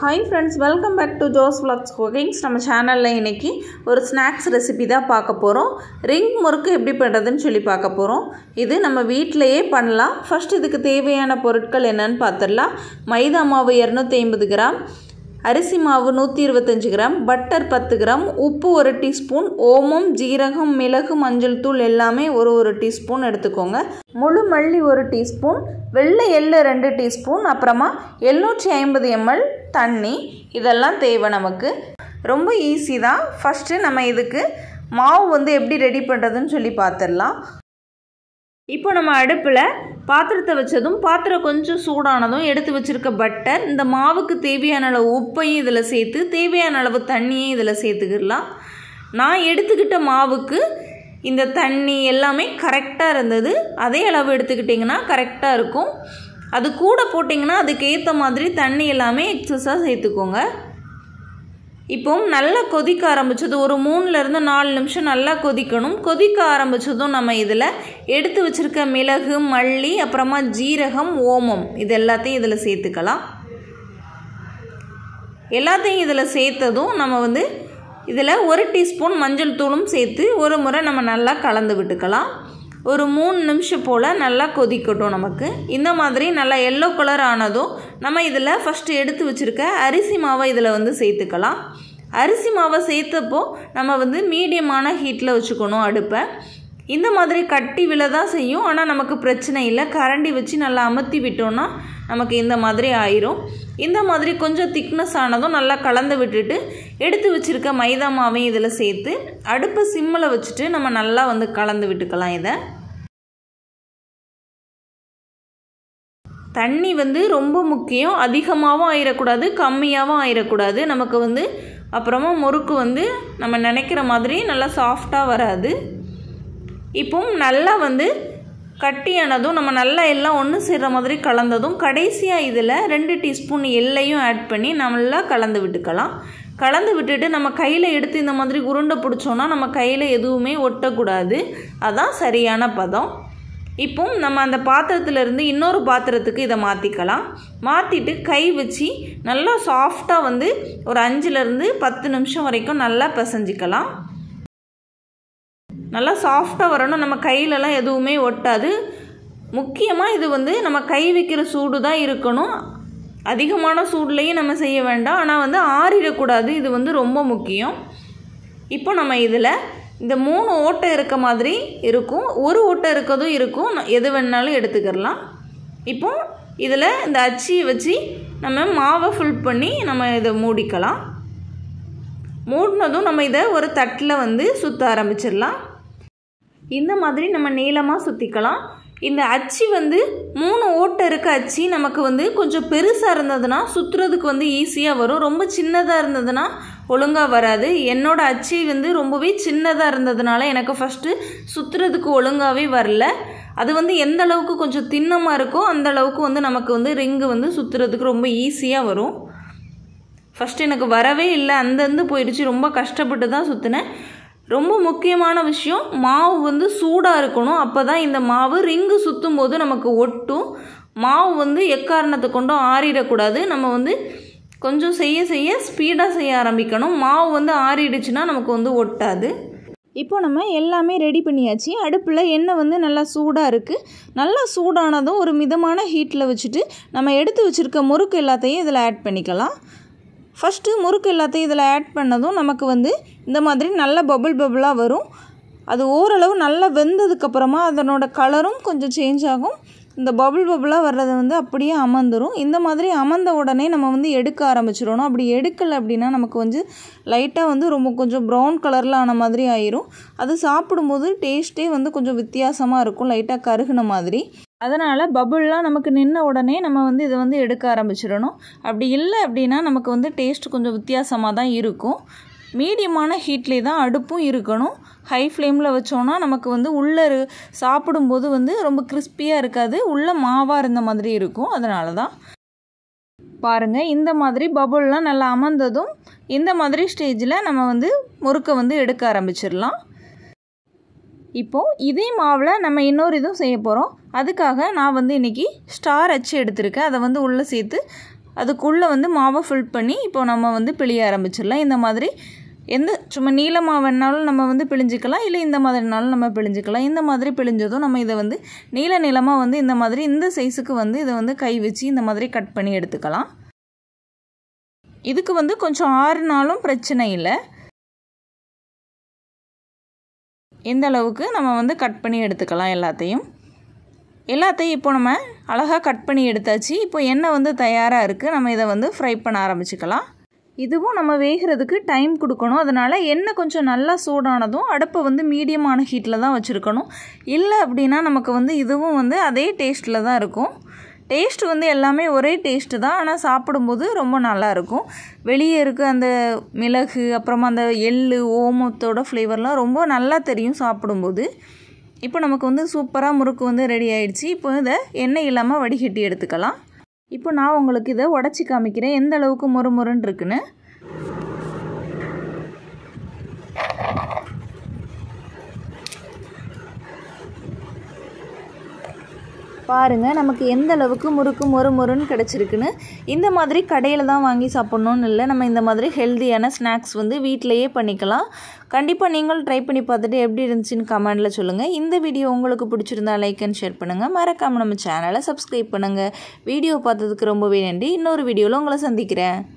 hi friends welcome back to Jo's flax cookings நம்ம சேனலில் இன்றைக்கி ஒரு ஸ்நாக்ஸ் ரெசிபி தான் பார்க்க போகிறோம் ரிங் முறுக்கு எப்படி பண்ணுறதுன்னு சொல்லி பார்க்க போகிறோம் இது நம்ம வீட்டிலையே பண்ணலாம் ஃபஸ்ட் இதுக்கு தேவையான பொருட்கள் என்னன்னு பார்த்துடலாம் மைதா மாவு இரநூத்தி ஐம்பது கிராம் அரிசி மாவு நூற்றி இருபத்தஞ்சி கிராம் பட்டர் பத்து கிராம் உப்பு ஒரு டீஸ்பூன் ஓமம் ஜீரகம் மிளகு மஞ்சள் தூள் எல்லாமே ஒரு ஒரு டீஸ்பூன் எடுத்துக்கோங்க முழு மல்லி ஒரு டீஸ்பூன் வெள்ளை எள்ளு ரெண்டு டீஸ்பூன் அப்புறமா எழுநூற்றி ஐம்பது எம்எல் தண்ணி இதெல்லாம் தேவை நமக்கு ரொம்ப ஈஸி தான் ஃபஸ்ட்டு நம்ம இதுக்கு மாவு வந்து எப்படி ரெடி பண்ணுறதுன்னு சொல்லி பார்த்துடலாம் இப்போ நம்ம அடுப்பில் பாத்திரத்தை வச்சதும் பாத்திரம் கொஞ்சம் சூடானதும் எடுத்து வச்சுருக்க பட்டர் இந்த மாவுக்கு தேவையான அளவு உப்பையும் இதில் சேர்த்து தேவையான அளவு தண்ணியும் இதில் சேர்த்துக்கிடலாம் நான் எடுத்துக்கிட்ட மாவுக்கு இந்த தண்ணி எல்லாமே கரெக்டாக இருந்தது அதே அளவு எடுத்துக்கிட்டிங்கன்னா கரெக்டாக இருக்கும் அது கூட போட்டிங்கன்னா அதுக்கேற்ற மாதிரி தண்ணி எல்லாமே எக்ஸஸாக சேர்த்துக்கோங்க இப்போ நல்லா கொதிக்க ஆரம்பித்தது ஒரு மூணுலேருந்து நாலு நிமிஷம் நல்லா கொதிக்கணும் கொதிக்க ஆரம்பித்ததும் நம்ம இதில் எடுத்து வச்சுருக்க மிளகு மல்லி அப்புறமா ஜீரகம் ஓமம் இது எல்லாத்தையும் இதில் சேர்த்துக்கலாம் எல்லாத்தையும் இதில் சேர்த்ததும் நம்ம வந்து இதில் ஒரு டீஸ்பூன் மஞ்சள் தூளும் சேர்த்து ஒரு முறை நம்ம நல்லா கலந்து விட்டுக்கலாம் ஒரு மூணு நிமிஷம் போல் நல்லா கொதிக்கட்டும் நமக்கு இந்த மாதிரி நல்லா எல்லோ கலர் ஆனதும் நம்ம இதில் ஃபஸ்ட்டு எடுத்து வச்சுருக்க அரிசி மாவை இதில் வந்து சேர்த்துக்கலாம் அரிசி மாவை சேர்த்தப்போ நம்ம வந்து மீடியமான ஹீட்டில் வச்சுக்கணும் அடுப்பை இந்த மாதிரி கட்டி விழ தான் செய்யும் ஆனால் நமக்கு பிரச்சனை இல்லை கரண்டி வச்சு நல்லா அமர்த்தி விட்டோன்னா நமக்கு இந்த மாதிரி ஆயிரும் இந்த மாதிரி கொஞ்சம் திக்னஸ் ஆனதும் நல்லா கலந்து விட்டுட்டு எடுத்து வச்சுருக்க மைதா மாவையும் இதில் சேர்த்து அடுப்பு சிம்மில் வச்சுட்டு நம்ம நல்லா வந்து கலந்து விட்டுக்கலாம் இதை தண்ணி வந்து ரொம்ப முக்கியம் அதிகமாகவும் ஆயிடக்கூடாது கம்மியாகவும் ஆயிடக்கூடாது நமக்கு வந்து அப்புறமா முறுக்கு வந்து நம்ம நினைக்கிற மாதிரி நல்லா சாஃப்டாக வராது இப்போவும் நல்லா வந்து கட்டியானதும் நம்ம நல்லா எல்லாம் ஒன்று சேர்கிற மாதிரி கலந்ததும் கடைசியாக இதில் ரெண்டு டீஸ்பூன் எல்லையும் ஆட் பண்ணி நல்லா கலந்து விட்டுக்கலாம் கலந்து விட்டுட்டு நம்ம கையில் எடுத்து இந்த மாதிரி உருண்டை பிடிச்சோன்னா நம்ம கையில் எதுவுமே ஒட்டக்கூடாது அதான் சரியான பதம் இப்போ நம்ம அந்த பாத்திரத்துலேருந்து இன்னொரு பாத்திரத்துக்கு இதை மாற்றிக்கலாம் மாற்றிட்டு கை வச்சு நல்லா சாஃப்டாக வந்து ஒரு அஞ்சுலேருந்து பத்து நிமிஷம் வரைக்கும் நல்லா பிசைஞ்சிக்கலாம் நல்லா சாஃப்டாக வரணும் நம்ம கையிலலாம் எதுவுமே ஒட்டாது முக்கியமாக இது வந்து நம்ம கை வைக்கிற சூடு தான் இருக்கணும் அதிகமான சூடுலேயும் நம்ம செய்ய வேண்டாம் ஆனால் வந்து ஆறிடக்கூடாது இது வந்து ரொம்ப முக்கியம் இப்போ நம்ம இதில் இந்த மூணு ஓட்டை இருக்க மாதிரி இருக்கும் ஒரு ஓட்டை இருக்கதும் இருக்கும் எது வேணாலும் எடுத்துக்கிடலாம் இப்போ இதில் இந்த அச்சியை வச்சு நம்ம மாவை ஃபில் பண்ணி நம்ம இதை மூடிக்கலாம் மூடினதும் நம்ம இதை ஒரு தட்டில் வந்து சுற்ற ஆரம்பிச்சிடலாம் இந்த மாதிரி நம்ம நீளமாக சுற்றிக்கலாம் இந்த அச்சு வந்து மூணு ஓட்டை இருக்க அச்சு நமக்கு வந்து கொஞ்சம் பெருசாக இருந்ததுன்னா சுற்றுறதுக்கு வந்து ஈஸியாக வரும் ரொம்ப சின்னதாக இருந்ததுன்னா ஒழுங்காக வராது என்னோடய அச்சு வந்து ரொம்பவே சின்னதாக இருந்ததுனால எனக்கு ஃபஸ்ட்டு சுற்றுறதுக்கு ஒழுங்காகவே வரல அது வந்து எந்த அளவுக்கு கொஞ்சம் திண்ணமாக இருக்கோ அந்த அளவுக்கு வந்து நமக்கு வந்து ரிங்கு வந்து சுற்றுறதுக்கு ரொம்ப ஈஸியாக வரும் ஃபஸ்ட்டு எனக்கு வரவே இல்லை அந்தந்து போயிடுச்சு ரொம்ப கஷ்டப்பட்டு தான் சுற்றினேன் ரொம்ப முக்கியமான விஷயம் மாவு வந்து சூடாக இருக்கணும் அப்போ தான் இந்த மாவு ரிங்கு சுற்றும் போது நமக்கு ஒட்டும் மாவு வந்து எக்காரணத்தை கொண்டும் ஆறிடக்கூடாது நம்ம வந்து கொஞ்சம் செய்ய செய்ய ஸ்பீடாக செய்ய ஆரம்பிக்கணும் மாவு வந்து ஆறிடுச்சுன்னா நமக்கு வந்து ஒட்டாது இப்போ நம்ம எல்லாமே ரெடி பண்ணியாச்சு அடுப்பில் எண்ணெய் வந்து நல்லா சூடாக இருக்குது நல்லா சூடானதும் ஒரு மிதமான ஹீட்டில் வச்சுட்டு நம்ம எடுத்து வச்சுருக்க முறுக்கு எல்லாத்தையும் இதில் ஆட் பண்ணிக்கலாம் ஃபஸ்ட்டு முறுக்கு எல்லாத்தையும் இதில் ஆட் பண்ணதும் நமக்கு வந்து இந்த மாதிரி நல்ல பபுள் பபுளாக வரும் அது ஓரளவு நல்லா வெந்ததுக்கப்புறமா அதனோட கலரும் கொஞ்சம் சேஞ்ச் ஆகும் இந்த பபுள் பபுளாக வர்றது வந்து அப்படியே அமர்ந்துடும் இந்த மாதிரி அமர்ந்த உடனே நம்ம வந்து எடுக்க ஆரம்பிச்சிடணும் அப்படி எடுக்கலை அப்படின்னா நமக்கு வந்து லைட்டாக வந்து ரொம்ப கொஞ்சம் ப்ரௌன் கலரில் ஆன மாதிரி ஆயிரும் அது சாப்பிடும்போது டேஸ்ட்டே வந்து கொஞ்சம் வித்தியாசமாக இருக்கும் லைட்டாக கருகுன மாதிரி அதனால் பபுள்லாம் நமக்கு நின்ன உடனே நம்ம வந்து இதை வந்து எடுக்க ஆரம்பிச்சிடணும் அப்படி இல்லை அப்படின்னா நமக்கு வந்து டேஸ்ட் கொஞ்சம் வித்தியாசமாக தான் இருக்கும் மீடியமான ஹீட்லேயே தான் அடுப்பும் இருக்கணும் ஹை ஃப்ளேமில் வச்சோன்னா நமக்கு வந்து உள்ளே சாப்பிடும்போது வந்து ரொம்ப கிறிஸ்பியாக இருக்காது உள்ளே மாவாக இருந்த மாதிரி இருக்கும் அதனால தான் பாருங்கள் இந்த மாதிரி பபுள்லாம் நல்லா அமர்ந்ததும் இந்த மாதிரி ஸ்டேஜில் நம்ம வந்து முறுக்கை வந்து எடுக்க ஆரம்பிச்சிடலாம் இப்போது இதே மாவில் நம்ம இன்னொரு இதுவும் செய்ய போகிறோம் அதுக்காக நான் வந்து இன்றைக்கி ஸ்டார் அச்சு எடுத்திருக்கேன் அதை வந்து உள்ளே சேர்த்து அதுக்குள்ளே வந்து மாவை ஃபில் பண்ணி இப்போ நம்ம வந்து பிழிய ஆரம்பிச்சிடலாம் இந்த மாதிரி எந்த சும்மா நீளமாக வேணாலும் நம்ம வந்து பிழிஞ்சிக்கலாம் இல்லை இந்த மாதிரினாலும் நம்ம பிழிஞ்சிக்கலாம் இந்த மாதிரி பிழிஞ்சதும் நம்ம இதை வந்து நீள நீளமாக வந்து இந்த மாதிரி இந்த சைஸுக்கு வந்து இதை வந்து கை வச்சு இந்த மாதிரி கட் பண்ணி எடுத்துக்கலாம் இதுக்கு வந்து கொஞ்சம் ஆறுனாலும் பிரச்சனை இல்லை இந்த அளவுக்கு நம்ம வந்து கட் பண்ணி எடுத்துக்கலாம் எல்லாத்தையும் எல்லாத்தையும் இப்போ நம்ம அழகாக கட் பண்ணி எடுத்தாச்சு இப்போ எண்ணெய் வந்து தயாராக இருக்குது நம்ம இதை வந்து ஃப்ரை பண்ண ஆரம்பிச்சுக்கலாம் இதுவும் நம்ம வேகிறதுக்கு டைம் கொடுக்கணும் அதனால் எண்ணெய் கொஞ்சம் நல்லா சூடானதும் அடுப்பை வந்து மீடியமான ஹீட்டில் தான் வச்சுருக்கணும் இல்லை அப்படின்னா நமக்கு வந்து இதுவும் வந்து அதே டேஸ்ட்டில் தான் இருக்கும் டேஸ்ட் வந்து எல்லாமே ஒரே டேஸ்ட்டு தான் ஆனால் சாப்பிடும்போது ரொம்ப நல்லாயிருக்கும் வெளியே இருக்க அந்த மிளகு அப்புறமா அந்த எள் ஓமத்தோட ஃப்ளேவர்லாம் ரொம்ப நல்லா தெரியும் சாப்பிடும்போது இப்போ நமக்கு வந்து சூப்பராக முறுக்கு வந்து ரெடி ஆகிடுச்சு இப்போ இதை எண்ணெய் இல்லாமல் வடிகட்டி எடுத்துக்கலாம் இப்போ நான் உங்களுக்கு இதை உடச்சி காமிக்கிறேன் எந்த அளவுக்கு முறுமுறுன்னு இருக்குன்னு பாருங்கள் நமக்கு எந்த அளவுக்கு முறுக்கு மொறு மொறுன்னு கிடச்சிருக்குன்னு இந்த மாதிரி கடையில் தான் வாங்கி சாப்பிட்ணுன்னு இல்லை நம்ம இந்த மாதிரி ஹெல்த்தியான ஸ்நாக்ஸ் வந்து வீட்டிலையே பண்ணிக்கலாம் கண்டிப்பாக நீங்களும் ட்ரை பண்ணி பார்த்துட்டு எப்படி இருந்துச்சுன்னு கமெண்டில் சொல்லுங்கள் இந்த வீடியோ உங்களுக்கு பிடிச்சிருந்தா லைக் அண்ட் ஷேர் பண்ணுங்கள் மறக்காமல் நம்ம சேனலை சப்ஸ்கிரைப் பண்ணுங்கள் வீடியோ பார்த்ததுக்கு ரொம்பவே நன்றி இன்னொரு வீடியோவில் உங்களை சந்திக்கிறேன்